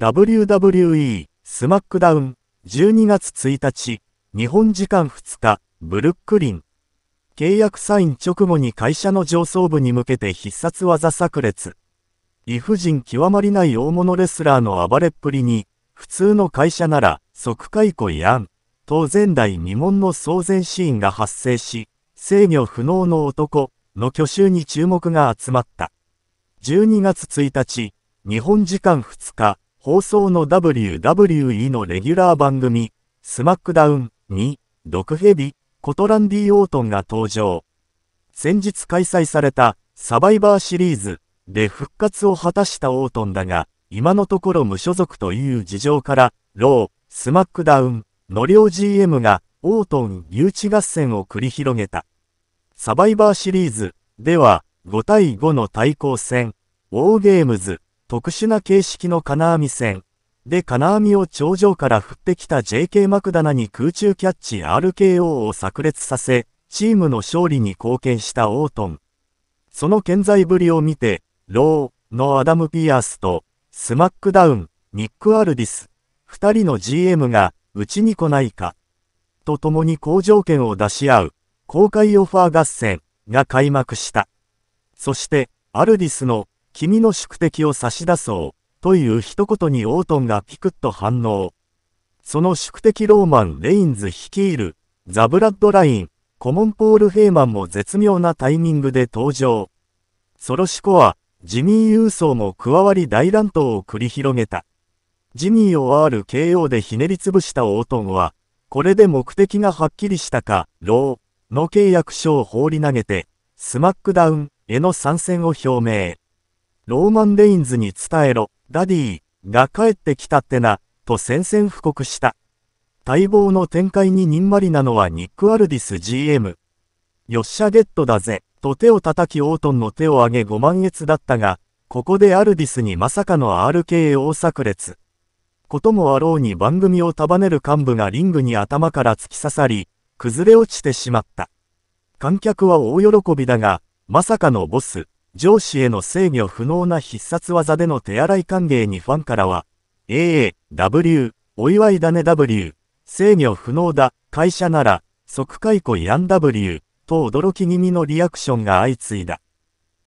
WWE スマックダウン12月1日日本時間2日ブルックリン契約サイン直後に会社の上層部に向けて必殺技炸裂理不尽極まりない大物レスラーの暴れっぷりに普通の会社なら即解雇やんと前代未聞の騒然シーンが発生し制御不能の男の去就に注目が集まった12月1日日本時間2日放送の WWE のレギュラー番組、スマックダウンに、毒蛇、コトランディ・オートンが登場。先日開催されたサバイバーシリーズで復活を果たしたオートンだが、今のところ無所属という事情から、ロー、スマックダウンの両 GM がオートン誘致合戦を繰り広げた。サバイバーシリーズでは5対5の対抗戦、ウォーゲームズ特殊な形式の金網戦で金網を頂上から振ってきた JK マクダナに空中キャッチ RKO を炸裂させ、チームの勝利に貢献したオートン。その健在ぶりを見て、ローのアダム・ピアースと、スマックダウン、ニック・アルディス、二人の GM が、うちに来ないか、と共に好条件を出し合う、公開オファー合戦が開幕した。そして、アルディスの君の宿敵を差し出そう、という一言にオートンがピクッと反応。その宿敵ローマン・レインズ率いる、ザ・ブラッドライン、コモンポール・ヘイマンも絶妙なタイミングで登場。ソロシコは、ジミー・ユーソーも加わり大乱闘を繰り広げた。ジミーを RKO でひねりつぶしたオートンは、これで目的がはっきりしたか、ローの契約書を放り投げて、スマックダウンへの参戦を表明。ローマン・レインズに伝えろ、ダディが帰ってきたってな、と宣戦布告した。待望の展開ににんまりなのはニック・アルディス GM。よっしゃゲットだぜ、と手を叩きオートンの手を上げご満悦だったが、ここでアルディスにまさかの r k 大炸裂。こともあろうに番組を束ねる幹部がリングに頭から突き刺さり、崩れ落ちてしまった。観客は大喜びだが、まさかのボス、上司への制御不能な必殺技での手洗い歓迎にファンからは、AA、W、お祝いだね W、制御不能だ、会社なら、即解雇やん W、と驚き気味のリアクションが相次いだ。